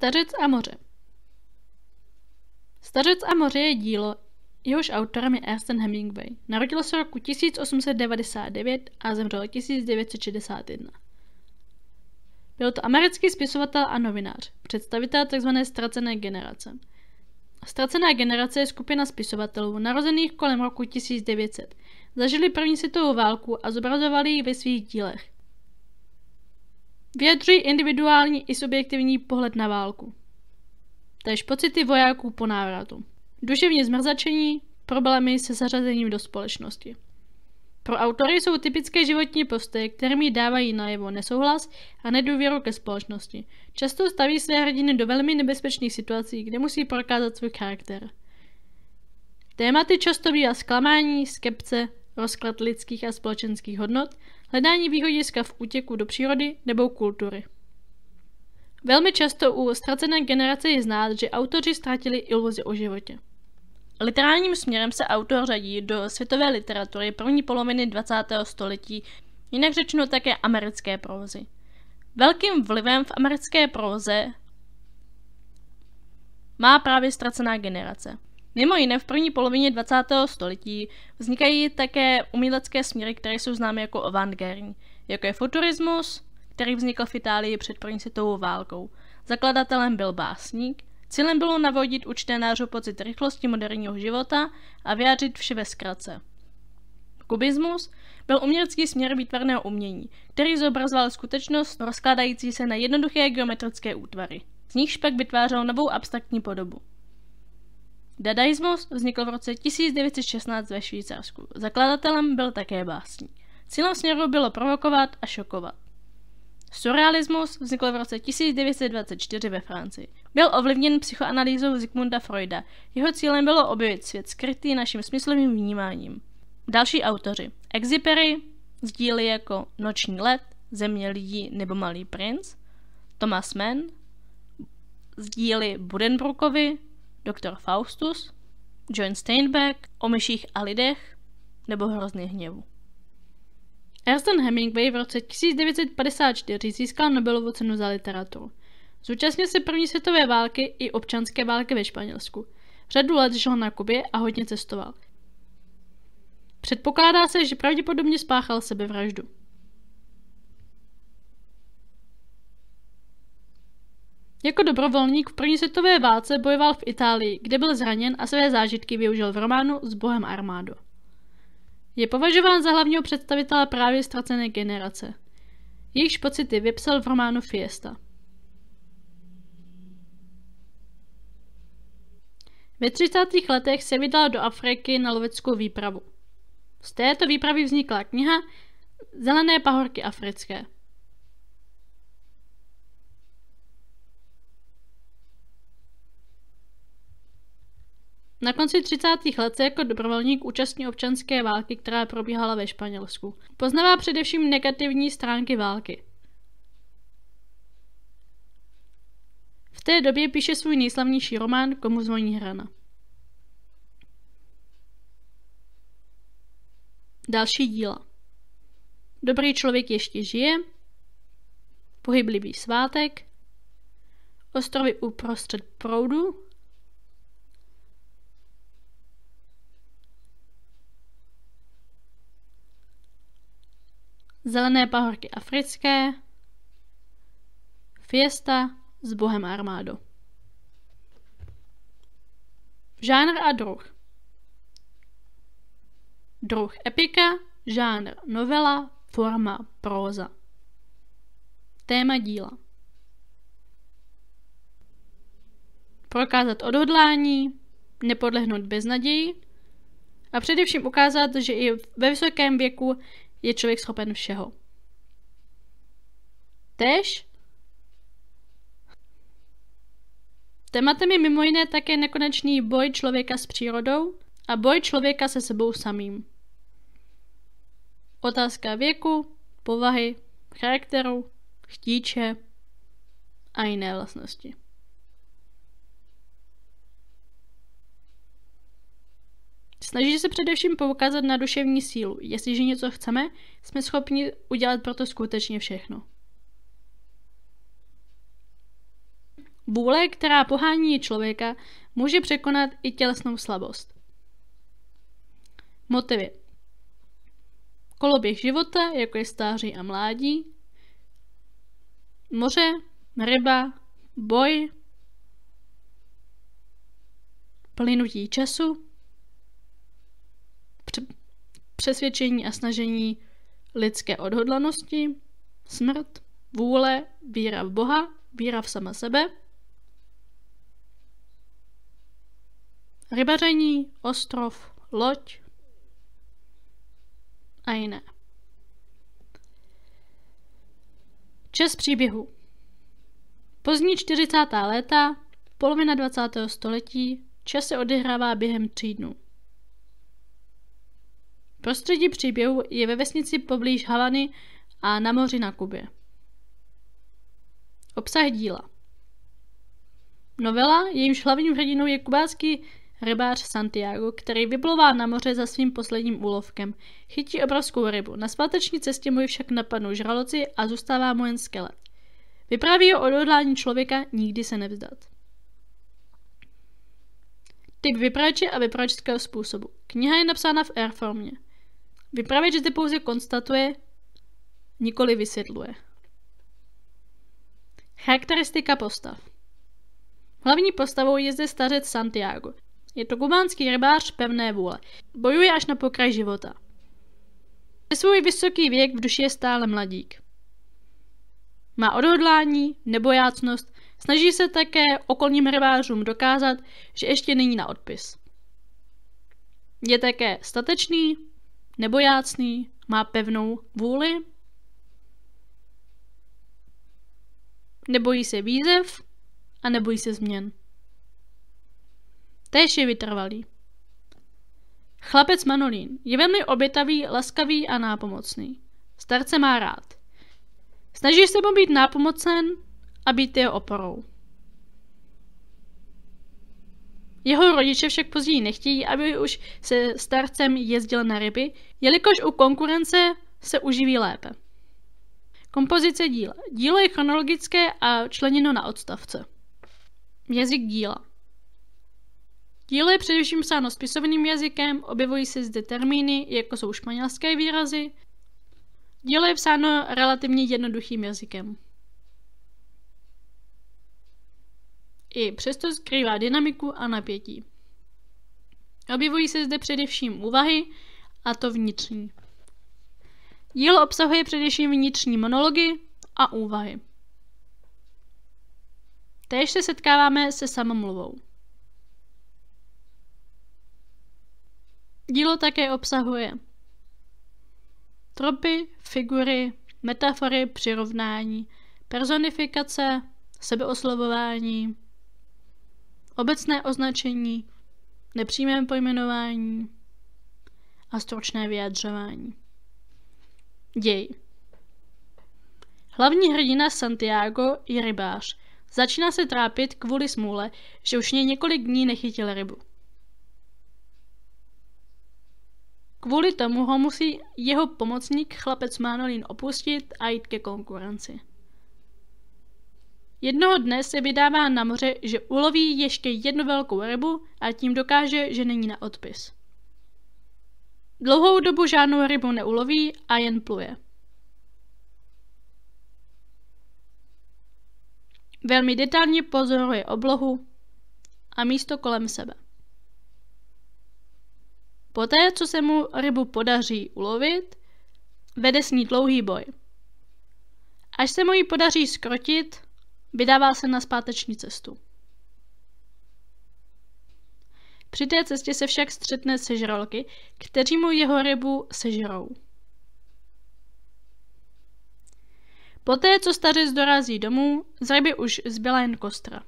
Stařec a moře Stařec a moře je dílo, jehož autorem je Ernest Hemingway. Narodil se roku 1899 a zemřel 1961. Byl to americký spisovatel a novinář, představitel tzv. ztracené generace. Ztracená generace je skupina spisovatelů, narozených kolem roku 1900. Zažili první světovou válku a zobrazovali ji ve svých dílech. Vyjadřují individuální i subjektivní pohled na válku. Tež pocity vojáků po návratu. Duševní zmrzačení, problémy se zařazením do společnosti. Pro autory jsou typické životní postoje, kterými dávají najevo nesouhlas a nedůvěru ke společnosti. Často staví své hrdiny do velmi nebezpečných situací, kde musí prokázat svůj charakter. Tématy často bývá zklamání, skepce, rozklad lidských a společenských hodnot, hledání výhodiska v útěku do přírody nebo kultury. Velmi často u ztracené generace je znát, že autoři ztratili iluzi o životě. Literárním směrem se autor řadí do světové literatury první poloviny 20. století, jinak řečeno také americké prózy. Velkým vlivem v americké próze má právě ztracená generace. Mimo jiné v první polovině 20. století vznikají také umělecké směry, které jsou známy jako avantgardní, jako je futurismus, který vznikl v Itálii před první světovou válkou. Zakladatelem byl básník, cílem bylo navodit u čtenářů pocit rychlosti moderního života a vyjádřit vše ve zkratce. Kubismus byl umělecký směr výtvarného umění, který zobrazoval skutečnost rozkládající se na jednoduché geometrické útvary. Z nichž pak vytvářel novou abstraktní podobu. Dadaismus vznikl v roce 1916 ve Švýcarsku. Zakladatelem byl také básník. Cílem směru bylo provokovat a šokovat. Surrealismus vznikl v roce 1924 ve Francii. Byl ovlivněn psychoanalýzou Zygmunda Freuda. Jeho cílem bylo objevit svět skrytý naším smyslovým vnímáním. Další autoři. Exipery sdíly jako Noční let, Země lidí nebo Malý princ, Thomas Mann, sdíly díly Budenbrookovi, Doktor Faustus, John Steinbeck, O myších a lidech nebo Hrozný hněvu. Ernst Hemingway v roce 1954 získal Nobelovu cenu za literaturu. Zúčastnil se první světové války i občanské války ve Španělsku. Řadu let žil na Kubě a hodně cestoval. Předpokládá se, že pravděpodobně spáchal sebevraždu. Jako dobrovolník v první světové válce bojoval v Itálii, kde byl zraněn a své zážitky využil v románu S bohem armádo. Je považován za hlavního představitele právě ztracené generace. Jejichž pocity vypsal v románu Fiesta. Ve 30. letech se vydal do Afriky na loveckou výpravu. Z této výpravy vznikla kniha Zelené pahorky africké. Na konci 30. let se jako dobrovolník účastní občanské války, která probíhala ve Španělsku. Poznává především negativní stránky války. V té době píše svůj nejslavnější román Komu zvoní hrana. Další díla. Dobrý člověk ještě žije, Pohyblivý svátek, Ostrovy uprostřed proudu, Zelené pahorky africké, Fiesta s Bohem Armádo. Žánr a druh. Druh epika, žánr novela, forma próza. Téma díla. Prokázat odhodlání, nepodlehnout beznaději a především ukázat, že i ve vysokém věku je člověk schopen všeho. Tež Tématem je mimo jiné také nekonečný boj člověka s přírodou a boj člověka se sebou samým. Otázka věku, povahy, charakteru, chtíče a jiné vlastnosti. Snaží se především poukázat na duševní sílu. Jestliže něco chceme, jsme schopni udělat proto skutečně všechno. Vůle, která pohání člověka, může překonat i tělesnou slabost. Motivy Koloběh života, jako je stáří a mládí, moře, ryba, boj, plynutí času, přesvědčení a snažení lidské odhodlanosti, smrt, vůle, víra v Boha, víra v sama sebe, rybaření, ostrov, loď a jiné. Čes příběhu Pozdní 40. léta, polovina 20. století, čas se odehrává během tří dnů. Prostředí příběhu je ve vesnici poblíž Havany a na moři na Kubě. Obsah díla Novela, jejímž hlavním hrdinou je kubánský rybář Santiago, který vyplouvá na moře za svým posledním úlovkem. Chytí obrovskou rybu. Na sváteční cestě mu ji však napadnou žraloci a zůstává mu jen skelet. Vypráví o odhodlání člověka nikdy se nevzdat. Typ vypráče a vypráčského způsobu. Kniha je napsána v R-formě. Vypravěč zde pouze konstatuje, nikoli vysvětluje. Charakteristika postav Hlavní postavou je zde stařec Santiago. Je to kubánský rybář pevné vůle. Bojuje až na pokraj života. Ve svůj vysoký věk v duši je stále mladík. Má odhodlání, nebojácnost, snaží se také okolním rybářům dokázat, že ještě není na odpis. Je také statečný, nebojácný má pevnou vůli? Nebojí se výzev a nebojí se změn. Též je vytrvalý. Chlapec Manolín je velmi obětavý, laskavý a nápomocný. Starce má rád. Snaží se mu být nápomocen a být jeho oporou. Jeho rodiče však později nechtějí, aby už se starcem jezdil na ryby, jelikož u konkurence se uživí lépe. Kompozice díla. Dílo je chronologické a členěno na odstavce. Jazyk díla. Dílo je především psáno spisovným jazykem, objevují se zde termíny, jako jsou španělské výrazy. Dílo je psáno relativně jednoduchým jazykem. I přesto skrývá dynamiku a napětí. Objevují se zde především úvahy, a to vnitřní. Dílo obsahuje především vnitřní monology a úvahy. Též se setkáváme se samomluvou. Dílo také obsahuje tropy, figury, metafory, přirovnání, personifikace, sebeoslovování, obecné označení, nepřímé pojmenování a stručné vyjadřování. Děj Hlavní hrdina Santiago je rybář. Začíná se trápit kvůli smůle, že už něj několik dní nechytil rybu. Kvůli tomu ho musí jeho pomocník chlapec Manolin opustit a jít ke konkurenci. Jednoho dne se vydává na moře, že uloví ještě jednu velkou rybu a tím dokáže, že není na odpis. Dlouhou dobu žádnou rybu neuloví a jen pluje. Velmi detailně pozoruje oblohu a místo kolem sebe. Poté, co se mu rybu podaří ulovit, vede s ní dlouhý boj. Až se mu ji podaří skrotit, Vydává se na zpáteční cestu. Při té cestě se však střetne se žralky, kteří mu jeho rybu sežerou. Poté, co stařec dorazí domů, z ryby už zbyla jen kostra.